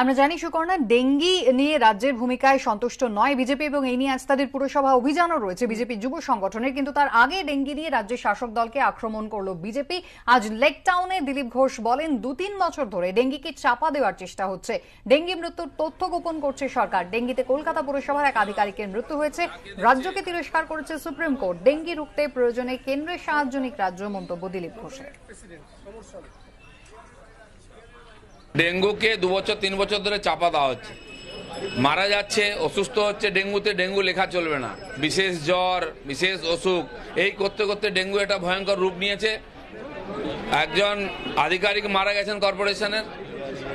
আমরা জানি সুকর্ণা ডেঙ্গি নিয়ে রাজ্যের ভূমিকায় সন্তুষ্ট নয় বিজেপি এবং এই নিয়ে আজ তাদের পুরসভা অভিযানও রয়েছে বিজেপি যুব সংগঠনের কিন্তু তার আগে ডেঙ্গি নিয়ে রাজ্যের শাসক দলকে আক্রমণ করল বিজেপি আজ লেক টাউনে দিলীপ ঘোষ বলেন দু তিন বছর ধরে ডেঙ্গিকে চাপা দেওয়ার চেষ্টা হচ্ছে ডেঙ্গি মৃত্যুর তথ্য গোপন করছে সরকার ডেঙ্গিতে কলকাতা পুরসভার এক আধিকারিকের মৃত্যু হয়েছে রাজ্যকে তিরস্কার করেছে সুপ্রিম কোর্ট ডেঙ্গি রুখতে প্রয়োজনে কেন্দ্রের সাহায্য নিক রাজ্য মন্তব্য দিলীপ ঘোষের ডেঙ্গুকে দু বছর তিন বছর ধরে চাপা দেওয়া হচ্ছে মারা যাচ্ছে অসুস্থ হচ্ছে ডেঙ্গুতে ডেঙ্গু লেখা চলবে না বিশেষ জ্বর বিশেষ অসুখ এই করতে করতে ডেঙ্গু একটা ভয়ঙ্কর রূপ নিয়েছে একজন আধিকারিক মারা গেছেন কর্পোরেশনের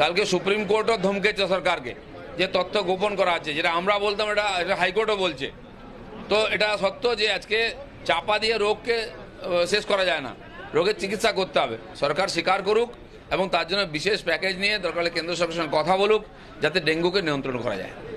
কালকে সুপ্রিম কোর্টও ধমকেছে সরকারকে যে তথ্য গোপন করা আছে যেটা আমরা বলতাম এটা এটা হাইকোর্টও বলছে তো এটা সত্য যে আজকে চাপা দিয়ে রোগকে শেষ করা যায় না রোগের চিকিৎসা করতে হবে সরকার স্বীকার করুক এবং তার জন্য বিশেষ প্যাকেজ নিয়ে দরকার হলে কেন্দ্র সরকারের সঙ্গে কথা বলুক যাতে ডেঙ্গুকে নিয়ন্ত্রণ করা যায়